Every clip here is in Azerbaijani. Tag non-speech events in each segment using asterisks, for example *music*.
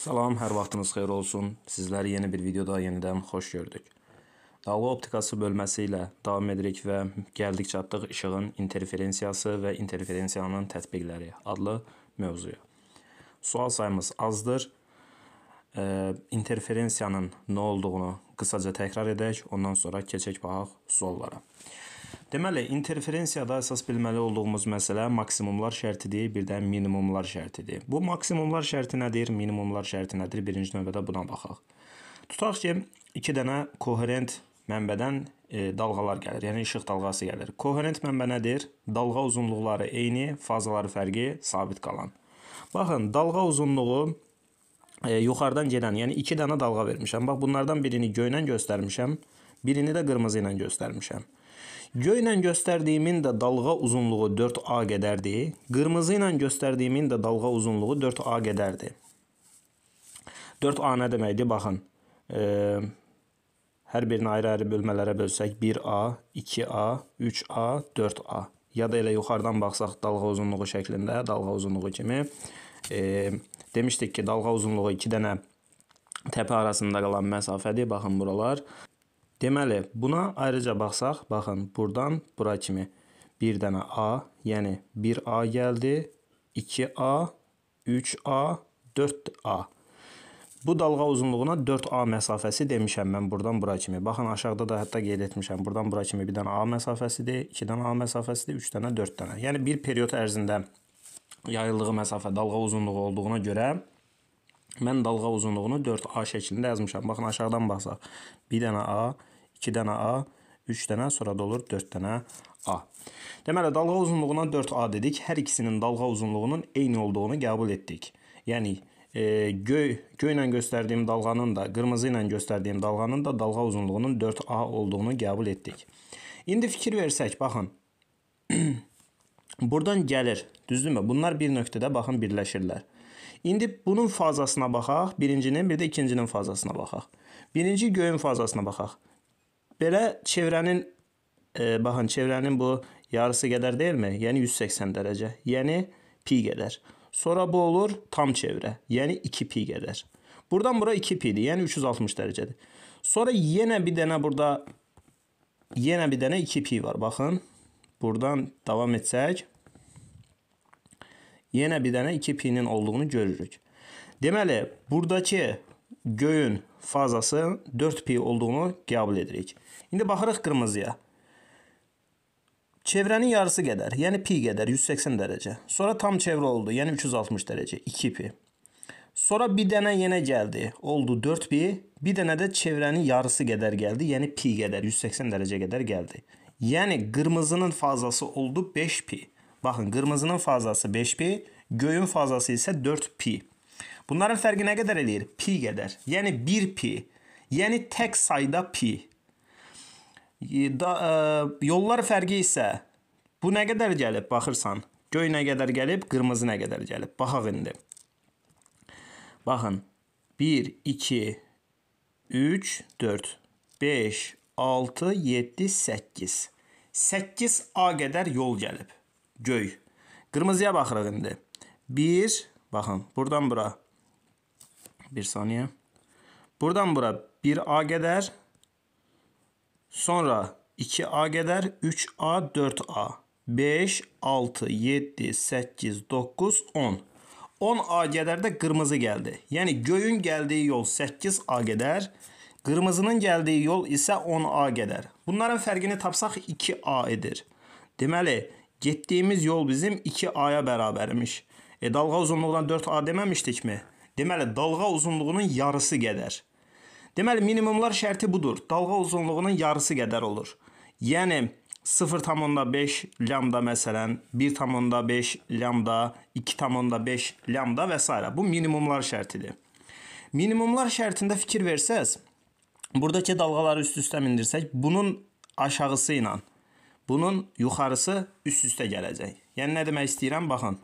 Salam, hər vaxtınız xeyir olsun. Sizləri yeni bir videoda yenidən xoş gördük. Dalğa optikası bölməsi ilə davam edirik və gəldik çatdıq işığın interferensiyası və interferensiyanın tətbiqləri adlı mövzuya. Sual sayımız azdır. E, interferensiyanın nə olduğunu qısaca təkrar edək, ondan sonra keçək baxaq suallara. Deməli, interferensiyada əsas bilməli olduğumuz məsələ maksimumlar şərtidir, bir də minimumlar şərtidir. Bu maksimumlar şərti nədir, minimumlar şərti nədir? Birinci növbədə buna baxaq. Tutaq ki, 2 dənə koherent mənbədən e, dalğalar gəlir, yəni işıq dalğası gəlir. Koherent mənbə nədir? Dalğa uzunluqları eyni, fazaları fərqi sabit qalan. Baxın, dalğa uzunluğu e, yuxarıdan gedən, yəni 2 dənə dalğa vermişəm. Bax, bunlardan birini göynən göstərmişəm, birini də qırmızı ilə göstərmişəm. Göylə göstərdiyimin də dalğa uzunluğu 4A qədərdir. Qırmızı ilə göstərdiyimin də dalğa uzunluğu 4A qədərdir. 4A nə deməkdir? Baxın. E, hər birini ayrı-ayrı bölmələrə bölsək 1A, 2A, 3A, 4A. Ya da elə yuxarıdan baxsaq dalğa uzunluğu şəklində, dalğa uzunluğu kimi. E, demişdik ki, dalğa uzunluğu 2 dənə təpə arasında qalan məsafədir. Baxın buralar. Deməli, buna ayrıca baxsaq, baxın, buradan bura kimi bir dənə A, yəni 1A gəldi, 2A, 3A, 4A. Bu dalğa uzunluğuna 4A məsafəsi demişəm mən buradan bura kimi. Baxın, aşağıda da hətta qeyd etmişəm. Buradan bura kimi bir dənə A məsafəsidir, 2 dənə A məsafəsidir, 3 dənə, 4 dənə. Yəni bir period ərzində yayıldığı məsafə dalğa uzunluğu olduğuna görə Mən dalğa uzunluğunu 4A şəklində yazmışam. Baxın, aşağıdan baxsaq. 1 dənə A, 2 dənə A, 3 dənə, sonra da olur 4 dənə A. Deməli, dalğa uzunluğuna 4A dedik. Hər ikisinin dalğa uzunluğunun eyni olduğunu qəbul etdik. Yəni, e, göy, göylə göstərdiyim dalğanın da, qırmızı ilə göstərdiyim dalğanın da dalğa uzunluğunun 4A olduğunu qəbul etdik. İndi fikir versək, baxın. *clears throat* Buradan gəlir, düzdürmü? Bunlar bir nöqtədə, baxın, birləşirlər. İndi bunun fazasına baxaq. Birincinin, bir də ikincinin fazasına baxaq. Birinci göyün fazasına baxaq. Belə çevrənin e, baxın, çevrənin bu yarısı qədər deyilmi? Yəni 180 dərəcə. Yəni pi qədər. Sonra bu olur tam çevrə. Yəni 2 pi qədər. Buradan bura 2 pi'dir. Yəni 360 dərəcədir. Sonra yenə bir dənə burada yenə bir dənə 2 pi var. Baxın. Buradan davam etsək yenə bir dənə 2p-nin olduğunu görürük. Deməli, burdakı göyün fazası 4p olduğunu qəbul edirik. İndi baxırıq qırmızıya. Çevrənin yarısı qədər, yəni pi qədər 180 dərəcə. Sonra tam çevrə oldu, yəni 360 dərəcə, 2pi. Sonra bir dənə yenə gəldi, oldu 4pi. Bir dənə də çevrənin yarısı qədər gəldi, yəni pi qədər 180 dərəcə qədər gəldi. Yəni qırmızının fazası oldu 5pi. Baxın, qırmızının fazası 5p, göyün fazası isə 4p. Bunların fərqi nə qədər eləyir? Pi qədər. Yəni 1p. Yəni tək sayda pi. Da, ə, e, yollar fərqi isə bu nə qədər gəlib baxırsan? Göy nə qədər gəlib, qırmızı nə qədər gəlib. Baxaq indi. Baxın. 1 2 3 4 5 6 7 8. 8 A qədər yol gəlib göy. Qırmızıya baxırıq indi. 1, baxın, buradan bura. Bir saniyə. Buradan bura 1A qədər. Sonra 2A qədər, 3A, 4A. 5, 6, 7, 8, 9, 10. 10A qədər də qırmızı gəldi. Yəni göyün gəldiyi yol 8A qədər, qırmızının gəldiyi yol isə 10A qədər. Bunların fərqini tapsaq 2A edir. Deməli, 2A Getdiyimiz yol bizim 2A-ya bərabər imiş. E dalğa uzunluğuna 4A deməmişdikmi? Deməli dalğa uzunluğunun yarısı qədər. Deməli minimumlar şərti budur. Dalğa uzunluğunun yarısı qədər olur. Yəni 0.5 lambda məsələn, 1.5 lambda, 2.5 lambda və s. bu minimumlar şərtidir. Minimumlar şərtində fikir versəz, buradakı dalğaları üst-üstə mindirsək, bunun aşağısı ilə Bunun yuxarısı üst-üstə gələcək. Yəni nə demək istəyirəm? Baxın.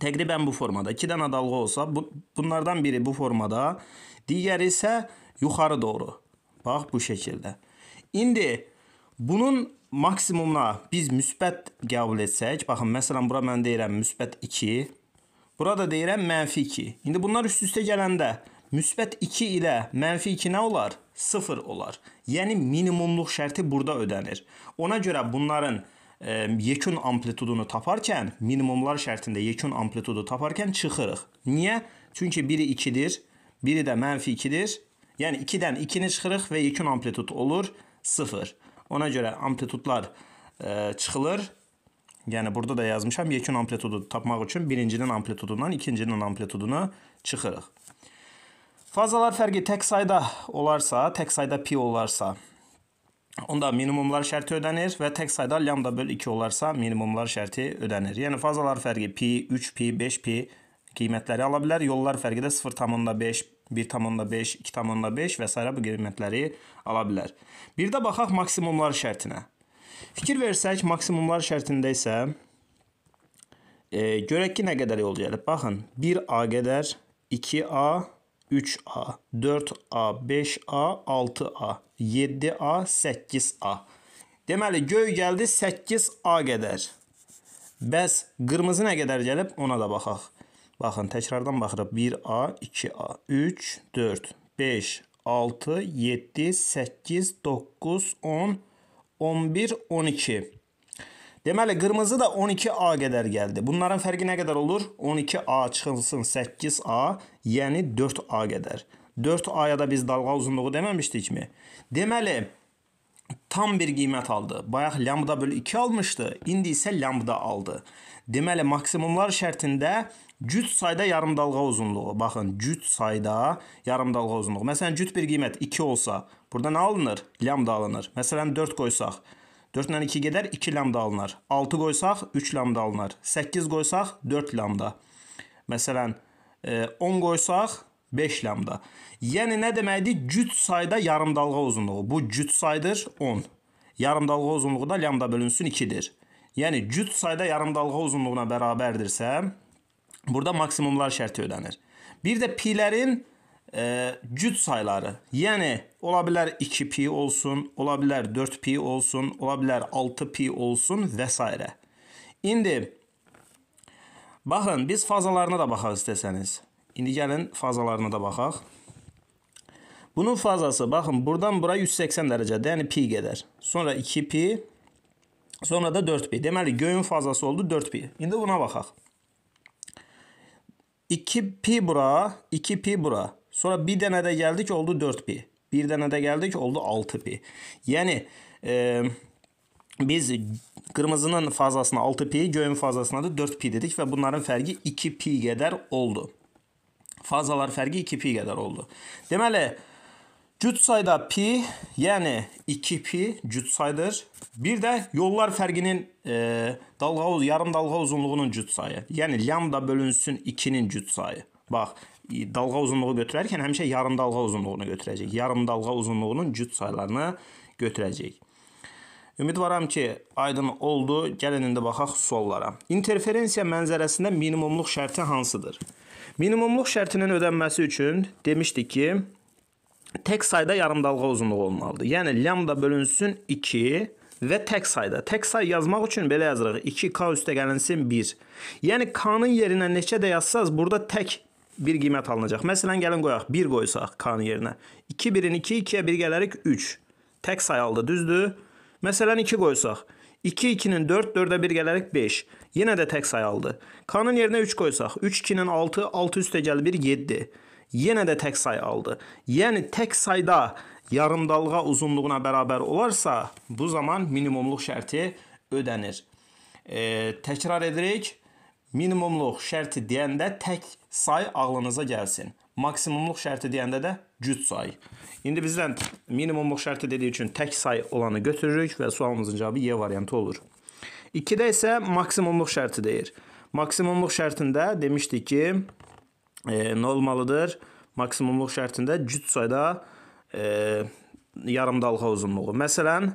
Təqribən bu formada 2 dənə dalğa olsa, bu, bunlardan biri bu formada, digəri isə yuxarı doğru. Bax bu şəkildə. İndi bunun maksimumuna biz müsbət qəbul etsək, baxın məsələn bura mən deyirəm müsbət 2, burada deyirəm mənfi 2. İndi bunlar üst-üstə gələndə müsbət 2 ilə mənfi 2 nə olar? 0 olar. Yəni minimumluq şərti burada ödənir. Ona görə bunların ə, e, yekun amplitudunu taparkən, minimumlar şərtində yekun amplitudu taparkən çıxırıq. Niyə? Çünki biri 2-dir, biri də mənfi 2-dir. Yəni 2-dən 2-ni çıxırıq və yekun amplitud olur 0. Ona görə amplitudlar ə, e, çıxılır. Yəni burada da yazmışam, yekun amplitudu tapmaq üçün birincinin amplitudundan ikincinin amplituduna çıxırıq. Fazalar fərqi tək sayda olarsa, tək sayda pi olarsa, onda minimumlar şərti ödənir və tək sayda lambda böl 2 olarsa minimumlar şərti ödənir. Yəni fazalar fərqi pi, 3 pi, 5 pi qiymətləri ala bilər. Yollar fərqi də 0,5, 1,5, 2,5 və s. bu qiymətləri ala bilər. Bir də baxaq maksimumlar şərtinə. Fikir versək, maksimumlar şərtində isə e, görək ki, nə qədər yol gəlib. Baxın, 1A qədər, 2A, 3A, 4A, 5A, 6A, 7A, 8A. Deməli, göy gəldi 8A qədər. Bəs qırmızı nə qədər gəlib? Ona da baxaq. Baxın, təkrardan baxırıq. 1A, 2A, 3, 4, 5, 6, 7, 8, 9, 10, 11, 12. Deməli qırmızı da 12A qədər gəldi. Bunların fərqi nə qədər olur? 12A çıxılsın 8A, yəni 4A qədər. 4A-ya da biz dalğa uzunluğu deməmişdikmi? Deməli tam bir qiymət aldı. Bayaq lambda bölü 2 almışdı, indi isə lambda aldı. Deməli maksimumlar şərtində cüt sayda yarım dalğa uzunluğu. Baxın, cüt sayda yarım dalğa uzunluğu. Məsələn, cüt bir qiymət 2 olsa, burada nə alınır? Lambda alınır. Məsələn, 4 qoysaq, 4 ilə 2 gedər 2 lambda alınar. 6 qoysaq 3 lambda alınar. 8 qoysaq 4 lambda. Məsələn 10 e, qoysaq 5 lambda. Yəni nə deməkdir? Cüt sayda yarım dalğa uzunluğu. Bu cüt saydır 10. Yarım dalğa uzunluğu da lambda bölünsün 2-dir. Yəni cüt sayda yarım dalğa uzunluğuna bərabərdirsə, burada maksimumlar şərti ödənir. Bir də pilərin e, güc sayları. Yəni ola bilər 2pi olsun, ola bilər 4pi olsun, ola bilər 6pi olsun və s. İndi baxın biz fazalarına da baxaq istəsəniz. İndi gəlin fazalarına da baxaq. Bunun fazası baxın buradan bura 180 dərəcədə, yəni pi qədər. Sonra 2pi, sonra da 4pi. Deməli göyün fazası oldu 4pi. İndi buna baxaq. 2pi bura, 2pi bura. Sonra bir dənə də gəldi ki, oldu 4pi. Bir dənə də gəldi ki, oldu 6pi. Yəni e, biz qırmızının fazasına 6pi, göyün fazasına da 4pi dedik və bunların fərqi 2pi qədər oldu. Fazalar fərqi 2pi qədər oldu. Deməli, cüt sayda pi, yəni 2pi cüt saydır. Bir də yollar fərqinin e, dalğa yarım dalğa uzunluğunun cüt sayı. Yəni lambda bölünsün 2-nin cüt sayı. Bax, dalğa uzunluğu götürərkən həmişə yarım dalğa uzunluğunu götürəcək. Yarım dalğa uzunluğunun cüt saylarını götürəcək. Ümidvaram ki, aydın oldu. Gəlin indi baxaq suallara. İnterferensiya mənzərəsində minimumluq şərti hansıdır? Minimumluq şərtinin ödənməsi üçün demişdik ki, tək sayda yarım dalğa uzunluğu olmalıdır. Yəni lambda bölünsün 2 və tək sayda. Tək say yazmaq üçün belə yazırıq. 2k üstəgəlinsin 1. Yəni k-nın yerinə neçə də yazsaz, burada tək bir qiymət alınacaq. Məsələn, gəlin qoyaq 1 qoysaq K-nın yerinə. 2 1-in 2, 2-yə 1 gələrik 3. Tək say aldı, düzdür? Məsələn 2 qoysaq 2 2-nin 4, 4-ə 1 gələrək 5. Yenə də tək say aldı. K-nın yerinə 3 qoysaq 3 2-nin 6, 6 üstə gəl 1 7. Yenə də tək say aldı. Yəni tək sayda yarımdalğa uzunluğuna bərabər olarsa, bu zaman minimumluq şərti ödənir. E, təkrar edirik. Minimumluq şərti deyəndə tək say ağlınıza gəlsin. Maksimumluq şərti deyəndə də cüt sayı. İndi bizdən minimumluq şərti dediyi üçün tək say olanı götürürük və sualımızın cavabı Y variantı olur. 2-də isə maksimumluq şərti deyir. Maksimumluq şərtində demişdik ki, e, nə olmalıdır? Maksimumluq şərtində cüt sayda e, yarım dalğa uzunluğu. Məsələn,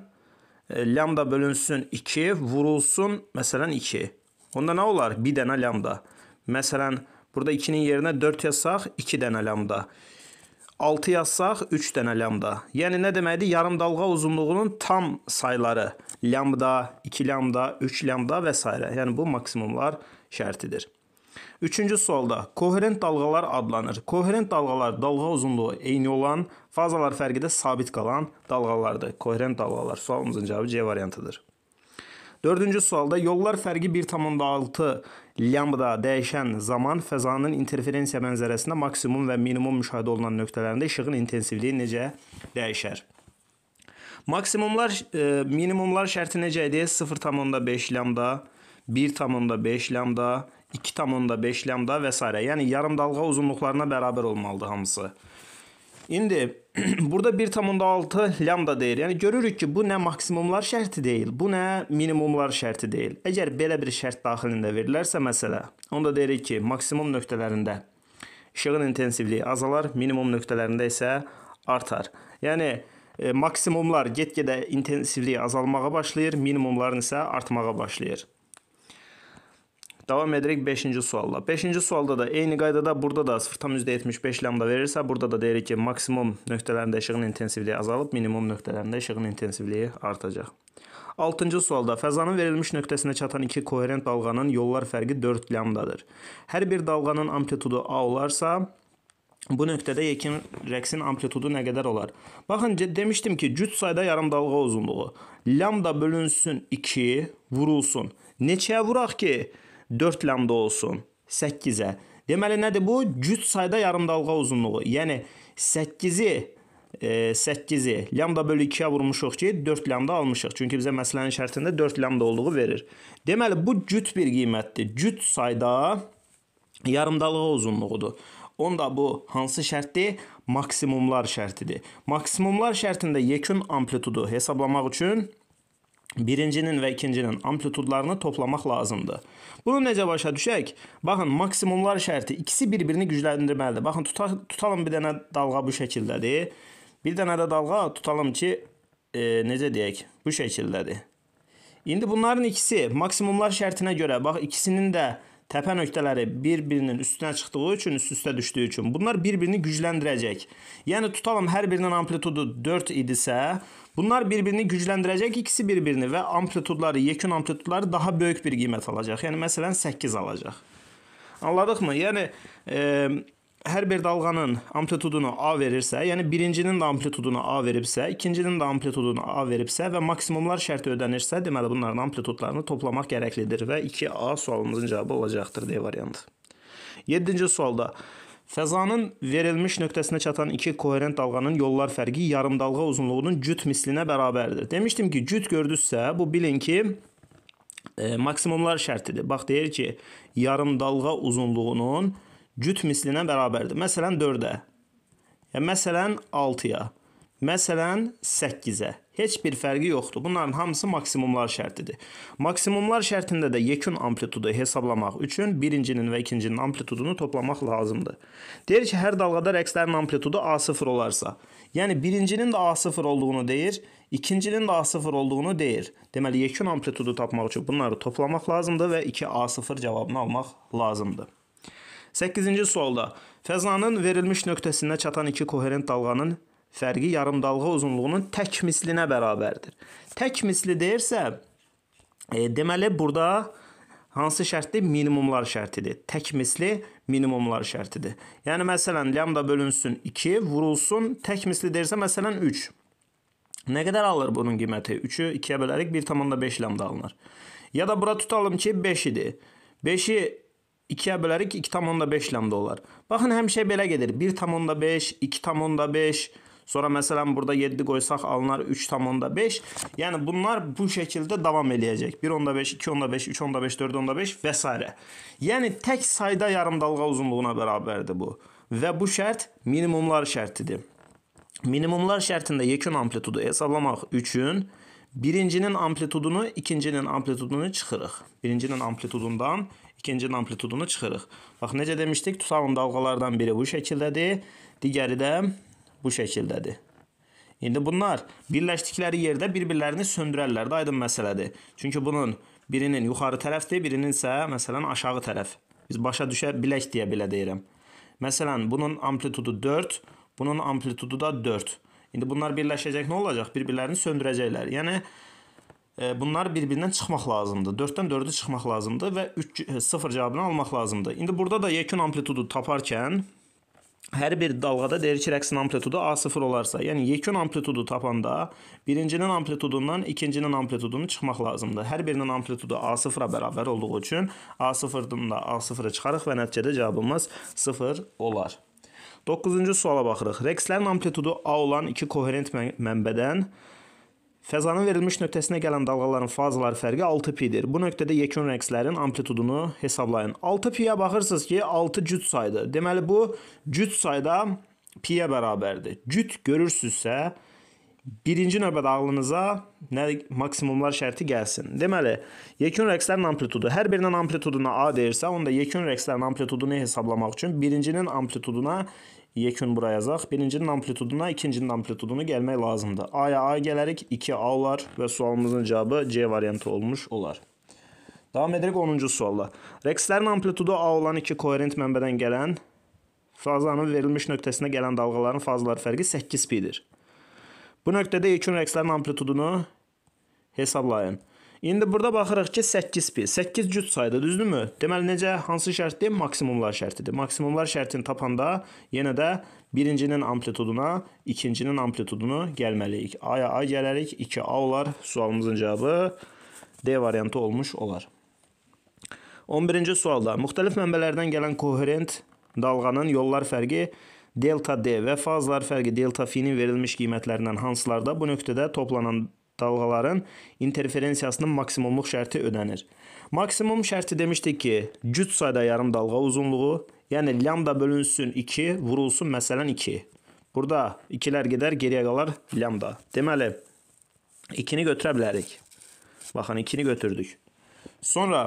e, lambda bölünsün 2, vurulsun, məsələn 2. Onda nə olar? Bir dənə lambda. Məsələn, Burada 2-nin yerinə 4 yazsaq 2 dənə lambda. 6 yazsaq 3 dənə lambda. Yəni nə deməkdir? Yarım dalğa uzunluğunun tam sayları lambda, 2 lambda, 3 lambda və s. Yəni bu maksimumlar şərtidir. Üçüncü sualda koherent dalğalar adlanır. Koherent dalğalar dalğa uzunluğu eyni olan, fazalar fərqi də sabit qalan dalğalardır. Koherent dalğalar sualımızın cavabı C variantıdır. Dördüncü sualda yollar fərqi 1,6 lambda dəyişən zaman fəzanın interferensiya mənzərəsində maksimum və minimum müşahidə olunan nöqtələrində işığın intensivliyi necə dəyişər? Maksimumlar, e, minimumlar şərti necə idi? 0,5 lambda, 1,5 lambda, 2,5 lambda və s. Yəni yarım dalğa uzunluqlarına bərabər olmalıdır hamısı. İndi *clears throat* burada 1.6 lambda deyir. Yəni görürük ki, bu nə maksimumlar şərti deyil, bu nə minimumlar şərti deyil. Əgər belə bir şərt daxilində verilərsə məsələ, onda deyirik ki, maksimum nöqtələrində işığın intensivliyi azalar, minimum nöqtələrində isə artar. Yəni e, maksimumlar get-gedə intensivliyi azalmağa başlayır, minimumların isə artmağa başlayır. Davam edirik 5-ci sualla. 5-ci sualda da eyni qaydada burada da 0.75 lambda verirsə, burada da deyirik ki, maksimum nöqtələrində işığın intensivliyi azalıb, minimum nöqtələrində işığın intensivliyi artacaq. 6-cı sualda fəzanın verilmiş nöqtəsinə çatan iki koherent dalğanın yollar fərqi 4 lambdadır. Hər bir dalğanın amplitudu A olarsa, Bu nöqtədə yekin rəqsin amplitudu nə qədər olar? Baxın, demişdim ki, cüt sayda yarım dalğa uzunluğu. Lambda bölünsün 2, vurulsun. Neçəyə vuraq ki, 4 lambda olsun 8-ə. Deməli nədir bu? Cüt sayda yarım dalğa uzunluğu. Yəni 8-i 8-i e, lambda bölü 2-yə vurmuşuq ki, 4 lambda almışıq. Çünki bizə məsələnin şərtində 4 lambda olduğu verir. Deməli bu cüt bir qiymətdir. Cüt sayda yarım dalğa uzunluğudur. Onda bu hansı şərtdir? Maksimumlar şərtidir. Maksimumlar şərtində yekun amplitudu hesablamaq üçün birincinin və ikincinin amplitudlarını toplamaq lazımdır. Bunu necə başa düşək? Baxın, maksimumlar şərti ikisi bir-birini gücləndirməlidir. Baxın, tuta, tutalım bir dənə dalğa bu şəkildədir. Bir dənə də dalğa tutalım ki, e, necə deyək, bu şəkildədir. İndi bunların ikisi maksimumlar şərtinə görə, bax ikisinin də təpə nöqtələri bir-birinin üstünə çıxdığı üçün, üst-üstə düşdüyü üçün bunlar bir-birini gücləndirəcək. Yəni tutalım hər birinin amplitudu 4 idisə, bunlar bir-birini gücləndirəcək ikisi bir-birini və amplitudları, yekun amplitudları daha böyük bir qiymət alacaq. Yəni məsələn 8 alacaq. Anladıq mı? Yəni e, hər bir dalğanın amplitudunu A verirsə, yəni birincinin də amplitudunu A veribsə, ikincinin də amplitudunu A veribsə və maksimumlar şərti ödənirsə, deməli bunların amplitudlarını toplamaq gərəklidir və 2A sualımızın cavabı olacaqdır D variantı. 7-ci sualda Fəzanın verilmiş nöqtəsinə çatan iki koherent dalğanın yollar fərqi yarım dalğa uzunluğunun cüt mislinə bərabərdir. Demişdim ki, cüt gördüzsə, bu bilin ki, e, maksimumlar şərtidir. Bax deyir ki, yarım dalğa uzunluğunun e, cüt mislinə bərabərdir. Məsələn 4-ə, ya məsələn 6-ya, məsələn 8-ə. Heç bir fərqi yoxdur. Bunların hamısı maksimumlar şərtidir. Maksimumlar şərtində də yekun amplitudu hesablamaq üçün birincinin və ikincinin amplitudunu toplamaq lazımdır. Deyir ki, hər dalğada rəqslərin amplitudu A0 olarsa, yəni birincinin də A0 olduğunu deyir, ikincinin də A0 olduğunu deyir. Deməli, yekun amplitudu tapmaq üçün bunları toplamaq lazımdır və 2A0 cavabını almaq lazımdır. 8-ci sualda fəzanın verilmiş nöqtəsinə çatan iki koherent dalğanın fərqi yarım dalğa uzunluğunun tək mislinə bərabərdir. Tək misli deyirsə, e, deməli burada hansı şərtdir? Minimumlar şərtidir. Tək misli minimumlar şərtidir. Yəni məsələn lambda bölünsün 2, vurulsun tək misli deyirsə məsələn 3. Nə qədər alır bunun qiyməti? 3-ü 2-yə bölərək 1.5 lambda alınır. Ya da bura tutalım ki 5 idi. 5-i 2-yə bölərək 2,5 ilə də olar. Baxın, həmişə belə gedir. 1,5, 2,5, sonra məsələn burada 7 qoysaq alınar 3,5. Yəni bunlar bu şəkildə davam eləyəcək. 1,5, 2,5, 3,5, 4,5 və s. Yəni tək sayda yarım dalğa uzunluğuna bərabərdir bu. Və bu şərt minimumlar şərtidir. Minimumlar şərtində yekun amplitudu hesablamaq üçün birincinin amplitudunu, ikincinin amplitudunu çıxırıq. Birincinin amplitudundan ikincinin amplitudunu çıxırıq. Bax, necə demişdik, tutalım dalğalardan biri bu şəkildədir, digəri də bu şəkildədir. İndi bunlar birləşdikləri yerdə bir-birlərini söndürərlər də aydın məsələdir. Çünki bunun birinin yuxarı tərəfdir, birinin isə məsələn aşağı tərəf. Biz başa düşə bilək deyə belə deyirəm. Məsələn, bunun amplitudu 4, bunun amplitudu da 4. İndi bunlar birləşəcək nə olacaq? Bir-birlərini söndürəcəklər. Yəni E, bunlar bir-birindən çıxmaq lazımdır. 4-dən 4-ü çıxmaq lazımdır və 3 0 e, cavabını almaq lazımdır. İndi burada da yekun amplitudu taparkən hər bir dalğada deyir ki, rəqsin amplitudu A0 olarsa, yəni yekun amplitudu tapanda birincinin amplitudundan ikincinin amplitudunu çıxmaq lazımdır. Hər birinin amplitudu A0-a bərabər olduğu üçün A0-dan da A0-ı çıxarıq və nəticədə cavabımız 0 olar. 9-cu suala baxırıq. Rəqslərin amplitudu A olan iki koherent mənbədən mən Fəzanın verilmiş nöqtəsinə gələn dalğaların fazaları fərqi 6p-dir. Bu nöqtədə yekun rəqslərin amplitudunu hesablayın. 6p-yə baxırsınız ki, 6 cüt saydır. Deməli bu cüt sayda p-yə bərabərdir. Cüt görürsünüzsə, birinci növbədə ağlınıza nə maksimumlar şərti gəlsin. Deməli, yekun rəqslərin amplitudu. Hər birinin amplituduna A deyirsə, onda yekun rəqslərin amplitudunu hesablamaq üçün birincinin amplituduna yekun bura yazaq. Birincinin amplituduna, ikincinin amplitudunu gəlmək lazımdır. A-ya A gələrik, 2A olar və sualımızın cavabı C variantı olmuş olar. Davam edirik 10-cu sualla. Rekslərin amplitudu A olan iki koherent mənbədən gələn fazanın verilmiş nöqtəsinə gələn dalğaların fazaları fərqi 8 pidir. Bu nöqtədə yekun rekslərin amplitudunu hesablayın. İndi burada baxırıq ki, 8p. 8 cüt sayda, düzdürmü? Deməli necə? Hansı şərtdir? Maksimumlar şərtidir. Maksimumlar şərtini tapanda yenə də birincinin amplituduna, ikincinin amplitudunu gəlməliyik. A-ya A gələrik, 2A olar. Sualımızın cavabı D variantı olmuş olar. 11-ci sualda müxtəlif mənbələrdən gələn koherent dalğanın yollar fərqi delta D və fazlar fərqi delta F-nin verilmiş qiymətlərindən hansılarda bu nöqtədə toplanan dalğaların interferensiyasının maksimumluq şərti ödənir. Maksimum şərti demişdik ki, cüt sayda yarım dalğa uzunluğu, yəni lambda bölünsün 2, vurulsun məsələn 2. Burada 2-lər gedər, geriyə qalar lambda. Deməli, 2-ni götürə bilərik. Baxın, 2-ni götürdük. Sonra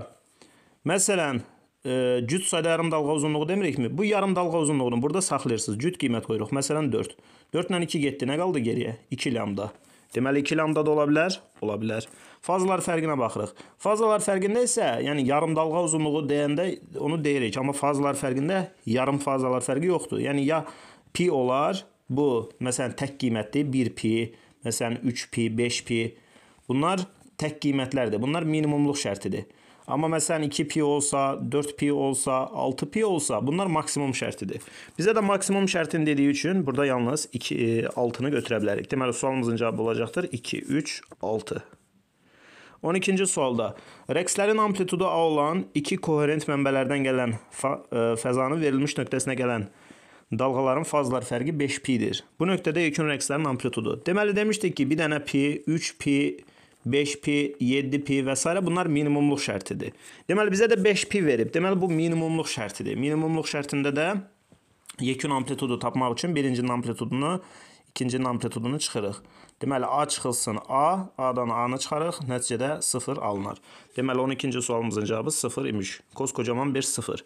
məsələn e, cüt sayda yarım dalğa uzunluğu demirikmi? Bu yarım dalğa uzunluğunu burada saxlayırsınız. Cüt qiymət qoyuruq. Məsələn 4. 4 ilə 2 getdi. Nə qaldı geriyə? 2 lambda. Deməli 2 lambda da ola bilər, ola bilər. Fazalar fərqinə baxırıq. Fazalar fərqində isə, yəni yarım dalğa uzunluğu deyəndə onu deyirik, amma fazalar fərqində yarım fazalar fərqi yoxdur. Yəni ya pi olar, bu məsələn tək qiymətli 1 pi, məsələn 3 pi, 5 pi. Bunlar tək qiymətlərdir. Bunlar minimumluq şərtidir. Amma məsələn 2p olsa, 4p olsa, 6p olsa bunlar maksimum şərtidir. Bizə də maksimum şərtin dediyi üçün burada yalnız 2 6-nı e, götürə bilərik. Deməli sualımızın cavabı olacaqdır 2 3 6. 12-ci sualda rekslərin amplitudu A olan iki koherent mənbələrdən gələn e, fəzanın verilmiş nöqtəsinə gələn dalğaların fazlar fərqi 5p-dir. Bu nöqtədə yekun rekslərin amplitudu. Deməli demişdik ki, bir dənə p, 3p, 5pi, 7pi və s. bunlar minimumluq şərtidir. Deməli bizə də 5pi verib. Deməli bu minimumluq şərtidir. Minimumluq şərtində də yekun amplitudu tapmaq üçün birincinin amplitudunu, ikincinin amplitudunu çıxırıq. Deməli A çıxılsın A, A-dan A-nı çıxarıq, nəticədə 0 alınar. Deməli 12-ci sualımızın cavabı 0 imiş. Koskocaman bir 0.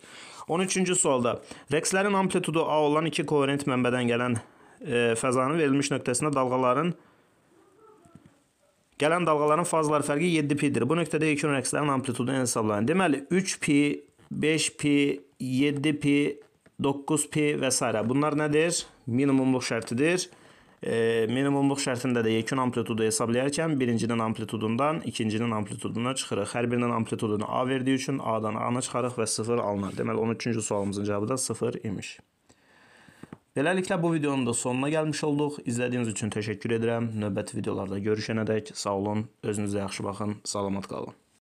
13-cü sualda rəqslərin amplitudu A olan iki koherent mənbədən gələn e, fəzanın verilmiş nöqtəsində dalğaların Gələn dalğaların fazalar fərqi 7p-dir. Bu nöqtədə yekun rəqslərin amplitudunu hesablayın. Deməli 3p, 5p, 7p, 9p və s. Bunlar nədir? Minimumluq şərtidir. E, minimumluq şərtində də yekun amplitudu hesablayarkən birincinin amplitudundan ikincinin amplituduna çıxırıq. Hər birinin amplitudunu A verdiyi üçün A-dan A-nı çıxarıq və 0 alınır. Deməli 13-cü sualımızın cavabı da 0 imiş. Beləliklə bu videonun da sonuna gəlmiş olduq. İzlədiyiniz üçün təşəkkür edirəm. Növbəti videolarda görüşənədək sağ olun, özünüzə yaxşı baxın, salamat qalın.